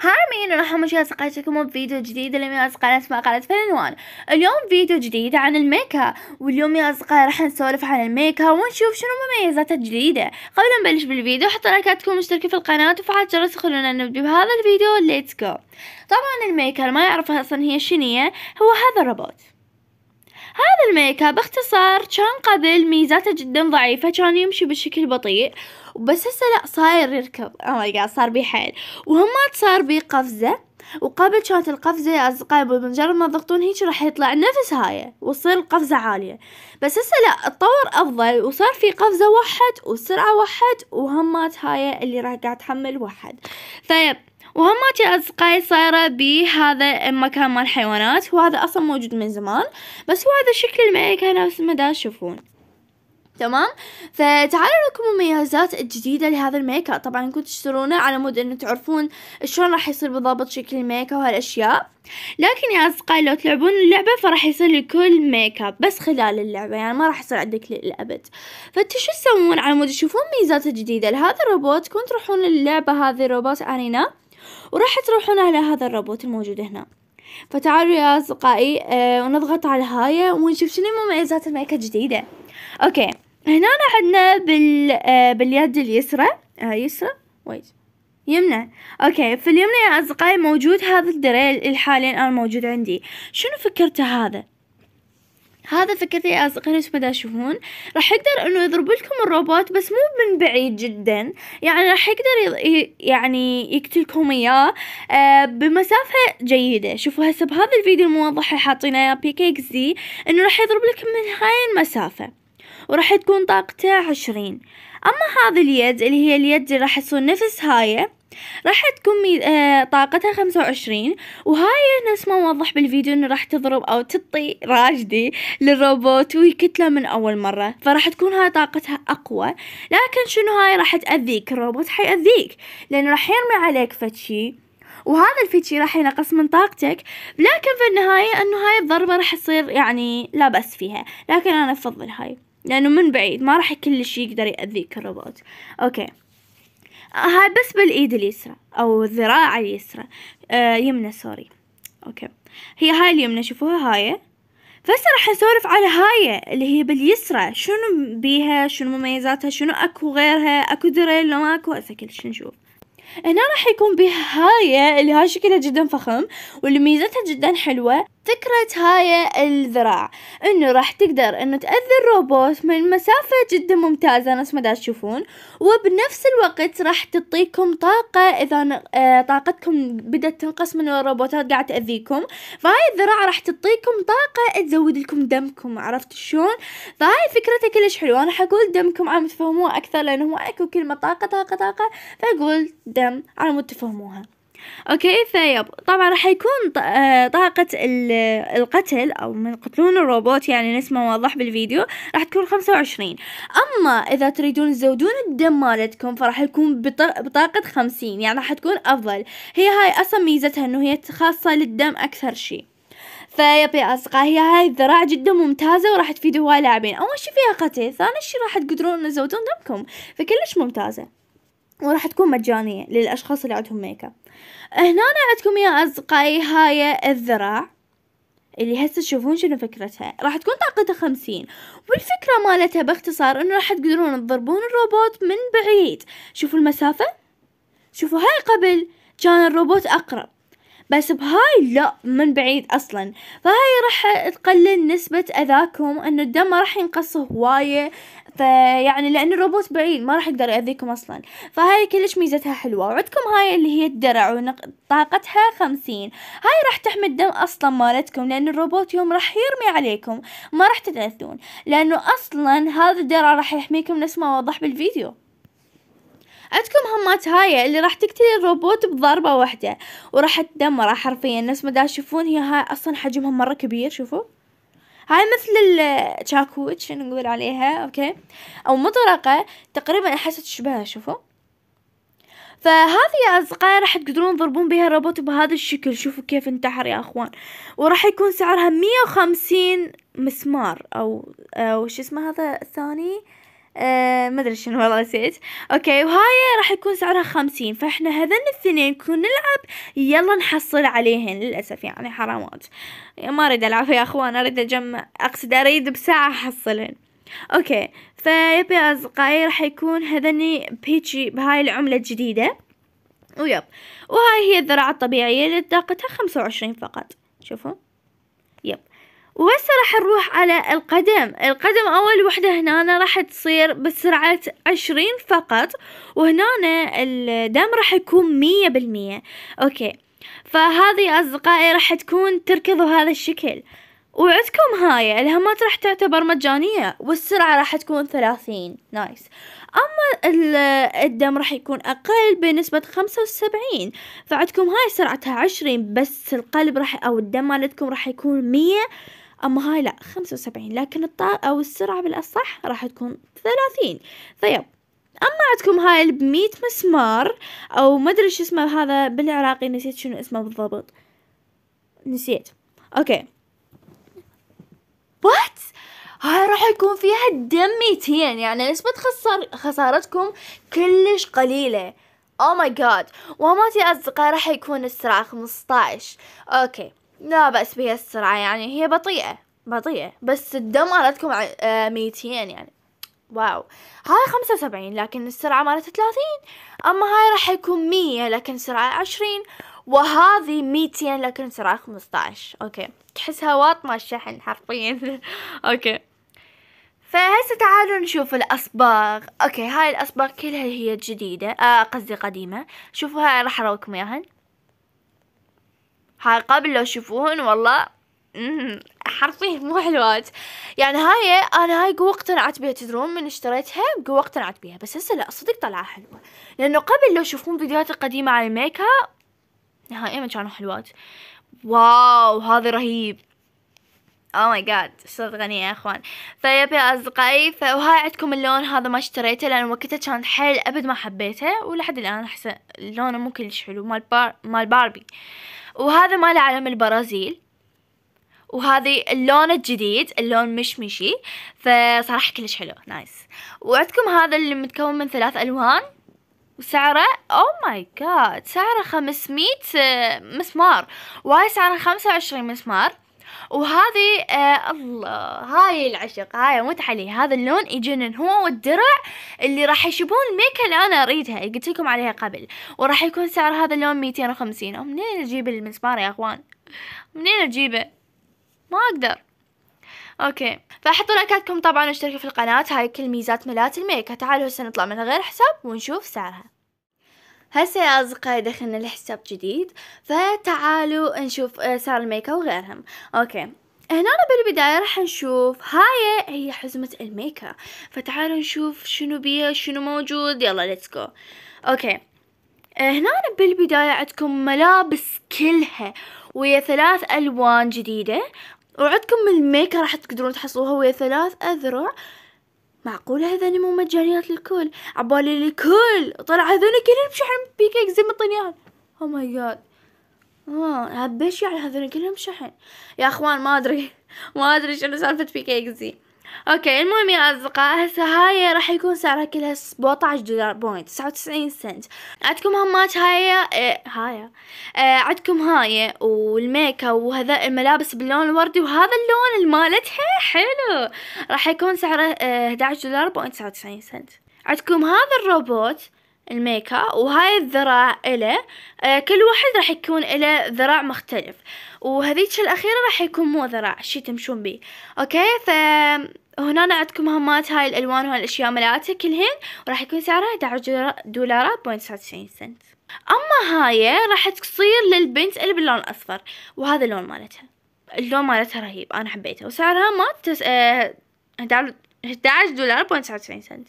هاي مين راح امشي ثقافتكم بفيديو جديد اللي يا أصدقائي اسماء قناة فنوان اليوم فيديو جديد عن الميك اب واليوم يا أصدقائي راح نسولف عن الميك اب ونشوف شنو مميزاته الجديدة قبل ما نبلش بالفيديو حطوا لايكاتكم واشتركوا في القناة وفعل الجرس خلونا نبدأ بهذا الفيديو ليتس جو طبعا الميك اب ما يعرفها أصلا هي شنية هو هذا الروبوت هذا الميك اب باختصار كان قبل ميزاته جدا ضعيفة كان يمشي بشكل بطيء بس هسه لا صاير يركض او ماي جاد صار بيه حيل وهم صار بيه قفزة وقبل كانت القفزة يا أصدقائي بمجرد ما تضغطون هيك راح يطلع نفس هاي وتصير القفزة عالية بس هسه لا تطور أفضل وصار في قفزة واحد وسرعة واحد وهمات هاي اللي راح قاعد تحمل واحد فيب وهماتي أصدقائي صايرة بهذا المكان مال الحيوانات وهذا أصلا موجود من زمان بس هو هذا شكل الملكة نفس ما دا تشوفون تمام فتعالوا لكم المميزات الجديدة لهذا الميك اب طبعا كنتوا تشترونه على مود انه تعرفون شلون راح يصير بالضبط شكل الميك اب وهالاشياء لكن يا اصدقائي لو تلعبون اللعبة فراح يصير لكل ميك اب بس خلال اللعبة يعني ما راح يصير عندك للابد فانتوا شو تسوون على مود تشوفون ميزات جديدة لهذا الروبوت كنت تروحون للعبة هذه روبوت ارينا وراح تروحون على هذا الروبوت الموجود هنا فتعالوا يا أصدقائي آه ونضغط على هاي ونشوف شنو مميزات المايكة الجديدة أوكي هنا عندنا بال آه باليد اليسرى آه يسرى ويت يمنى اوكي في اليمنى يا اصدقائي موجود هذا الدريل الحالي الان موجود عندي شنو فكرته هذا هذا فكرتي يا أصدقائي نفس ما تشوفون راح يقدر إنه يضرب لكم الروبوت بس مو من بعيد جدا يعني راح يقدر يعني يقتلكم إياه آه، بمسافة جيدة شوفوا هسه بهذا الفيديو الموضح اللي حاطينه يا بي كيك زي إنه راح يضرب لكم من هاي المسافة وراح تكون طاقته عشرين أما هذه اليد اللي هي اليد اللي راح تصير نفس هاي راح تكون آه، طاقتها خمسة وعشرين وهاي نفس ما وضح بالفيديو انه راح تضرب او تطي راجدي للروبوت ويكتله من اول مرة فراح تكون هاي طاقتها اقوى لكن شنو هاي راح تأذيك الروبوت حيأذيك لانه راح يرمي عليك فتشي وهذا الفتشي راح ينقص من طاقتك لكن في النهاية انه هاي الضربة راح تصير يعني لا بأس فيها لكن انا افضل هاي لانه من بعيد ما راح كل شيء يقدر يأذيك الروبوت اوكي آه، هاي بس بالايد اليسرى او الذراع اليسرى آه يمنى سوري اوكي هي هاي اليمنى شوفوها هاي فهسه راح نسولف على هاي اللي هي باليسرى شنو بيها شنو مميزاتها شنو اكو غيرها اكو دريل ما اكو هسه كل شي نشوف هنا راح يكون بها هاي اللي هاي شكلها جدا فخم واللي ميزتها جدا حلوه فكرة هاي الذراع انه راح تقدر انه تأذي الروبوت من مسافة جدا ممتازة نفس ما دا تشوفون وبنفس الوقت راح تعطيكم طاقة اذا آه، طاقتكم بدت تنقص من الروبوتات قاعد تأذيكم فهاي الذراع راح تعطيكم طاقة تزود لكم دمكم عرفت شلون فهاي فكرته كلش حلوة انا حقول دمكم عم تفهموها اكثر لانه هو اكو كلمة طاقة طاقة طاقة فاقول دم على تفهموها اوكي فيب طبعا راح يكون آه، طاقة القتل او من قتلون الروبوت يعني نسمه واضح بالفيديو راح تكون خمسة وعشرين اما اذا تريدون تزودون الدم مالتكم فراح يكون بطاقة خمسين يعني راح تكون افضل هي هاي اصلا ميزتها انه هي خاصة للدم اكثر شي فيب يا اصدقاء هي هاي الذراع جدا ممتازة وراح تفيد هواي لاعبين اول شي فيها قتل ثاني شي راح تقدرون تزودون دمكم فكلش ممتازة وراح تكون مجانية للأشخاص اللي عندهم ميك اب هنا عندكم يا أصدقائي هاي الذراع اللي هسه تشوفون شنو فكرتها راح تكون طاقتها خمسين والفكرة مالتها باختصار انه راح تقدرون تضربون الروبوت من بعيد شوفوا المسافة شوفوا هاي قبل كان الروبوت اقرب بس بهاي لا من بعيد اصلا فهاي راح تقلل نسبة اذاكم انه الدم راح ينقص هواية فيعني لان الروبوت بعيد ما راح يقدر ياذيكم اصلا فهاي كلش ميزتها حلوه وعندكم هاي اللي هي الدرع وطاقتها خمسين هاي راح تحمي الدم اصلا مالتكم لان الروبوت يوم راح يرمي عليكم ما راح تتاذون لانه اصلا هذا الدرع راح يحميكم نفس ما وضح بالفيديو عندكم همات هاي اللي راح تقتل الروبوت بضربة واحدة وراح تدمره حرفيا نفس ما دا تشوفون هي هاي اصلا حجمها مرة كبير شوفوا هاي مثل شنو نقول عليها اوكي او مطرقة تقريبا احس تشبهها شوفوا فهذه يا أصدقائي راح تقدرون تضربون بها الروبوت بهذا الشكل شوفوا كيف انتحر يا أخوان وراح يكون سعرها مية وخمسين مسمار أو, أو شو اسمه هذا الثاني أه ما ادري شنو والله نسيت اوكي وهاي راح يكون سعرها خمسين فاحنا هذن الاثنين نكون نلعب يلا نحصل عليهن للاسف يعني حرامات ما اريد العب يا اخوان اريد اجمع اقصد اريد بساعة احصلهن اوكي فيبي يا اصدقائي راح يكون هذني بيتشي بهاي العملة الجديدة ويب وهاي هي الذراعة الطبيعية اللي طاقتها خمسة وعشرين فقط شوفوا وهسه راح نروح على القدم القدم اول وحدة هنا راح تصير بسرعة عشرين فقط وهنا الدم راح يكون مية بالمية اوكي فهذه اصدقائي راح تكون تركض هذا الشكل وعندكم هاي الهمات راح تعتبر مجانية والسرعة راح تكون ثلاثين نايس أما الدم راح يكون أقل بنسبة خمسة وسبعين فعندكم هاي سرعتها عشرين بس القلب راح أو الدم مالتكم راح يكون مية أما هاي لا خمسة وسبعين لكن الطاقة أو السرعة بالأصح راح تكون ثلاثين طيب اما عندكم هاي بمية مسمار او ما ادري شو اسمه هذا بالعراقي نسيت شنو اسمه بالضبط نسيت اوكي وات هاي راح يكون فيها الدم ميتين يعني نسبة خسار خسارتكم كلش قليلة او oh ماي جاد وماتي اصدقائي راح يكون السرعة خمسطعش اوكي لا بأس بها السرعة يعني هي بطيئة بطيئة بس الدم مالتكم آه، ميتين يعني واو هاي خمسة وسبعين لكن السرعة مالتها ثلاثين أما هاي راح يكون مية لكن سرعة عشرين وهذه ميتين لكن سرعة خمسطعش أوكي تحسها ما الشحن حرفيا أوكي فهسه تعالوا نشوف الأصباغ أوكي هاي الأصباغ كلها هي جديدة آه قصدي قديمة شوفوا هاي راح أروكم إياهن هاي قبل لو تشوفوهن والله حرفيا مو حلوات يعني هاي انا هاي قوة اقتنعت بيها تدرون من اشتريتها قوة اقتنعت بيها بس هسه لا صدق طلعة حلوة لانه قبل لو تشوفون فيديوهاتي القديمة على الميك اب نهائيا ما كانوا حلوات واو هذا رهيب او ماي جاد صرت غنية يا اخوان فيب يا اصدقائي فهاي عندكم اللون هذا ما اشتريته لان وقتها كان حيل ابد ما حبيته ولحد الان احس لونه مو كلش حلو مال بار مال باربي وهذا مال علم البرازيل وهذه اللون الجديد اللون مشمشي فصراحة كلش حلو نايس وعندكم هذا اللي متكون من ثلاث ألوان وسعره او ماي جاد سعره 500 مسمار وهاي سعره 25 مسمار وهذه آه الله هاي العشق هاي اموت عليه هذا اللون يجنن هو والدرع اللي راح يشبون الميكة اللي انا اريدها قلت لكم عليها قبل وراح يكون سعر هذا اللون 250 منين اجيب المسمار يا اخوان منين اجيبه ما اقدر اوكي فحطوا لايكاتكم طبعا واشتركوا في القناه هاي كل ميزات ملات الميك تعالوا هسه نطلع من غير حساب ونشوف سعرها هسه يا أصدقائي دخلنا لحساب جديد فتعالوا نشوف سار اب وغيرهم أوكي هنا بالبداية راح نشوف هاي هي حزمة الميكا فتعالوا نشوف شنو بيها شنو موجود يلا ليتس جو أوكي هنا بالبداية عندكم ملابس كلها ويا ثلاث ألوان جديدة وعندكم الميكا راح تقدرون تحصلوها ويا ثلاث أذرع معقول هذان مو مجانيات للكل عبالي الكل طلع هذان كلهم شحن بيكيك زي ما طنيان او oh ماي جاد اه هبش يعني هذول كلهم شحن يا اخوان ما ادري ما ادري شنو سالفه بيكيك زي اوكي المهم يا اصدقاء هسه هاي راح يكون سعرها كلها 17 دولار بوينت 99 سنت عندكم همات هاي إيه هاي آه عندكم هاي والميك اب وهذا الملابس باللون الوردي وهذا اللون مالتها حلو راح يكون سعره آه 11 دولار بوينت 99 سنت عندكم هذا الروبوت الميك اب وهاي الذراع له إيه، كل واحد راح يكون له ذراع مختلف وهذيك الاخيره راح يكون مو ذراع شي تمشون بيه اوكي فهنا عندكم همات هاي الالوان وهالاشياء ملاتها كلهن وراح يكون سعرها 11 دولارات بوينت 99 سنت اما هاي راح تصير للبنت اللي باللون الاصفر وهذا اللون مالتها اللون مالتها رهيب انا حبيته وسعرها ما تس... اه... 11 دولار بوينت 99 سنت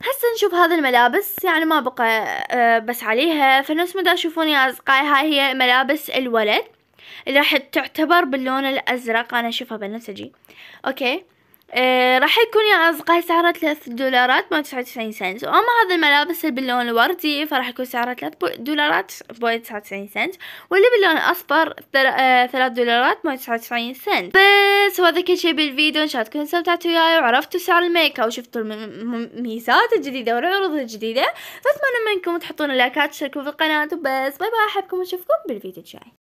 هسا نشوف هذا الملابس يعني ما بقى آه، بس عليها فنفس ما تشوفون يا اصدقائي هاي هي ملابس الولد راح تعتبر باللون الازرق انا اشوفها بنفسجي اوكي آه راح يكون يا اصدقائي سعرها 3 دولارات ما 99 سنت واما هذا الملابس اللي باللون الوردي فراح يكون سعرها 3 دولارات بوي 99 سنت واللي باللون الاصفر 3 آه، دولارات ما 99 سنت بس هو كل شيء بالفيديو ان شاء الله تكونوا استمتعتوا وياي وعرفتوا سعر الميك اب وشفتوا الميزات الجديده والعروض الجديده فاتمنى منكم تحطون لايكات تشتركوا في القناه وبس باي باي احبكم واشوفكم بالفيديو الجاي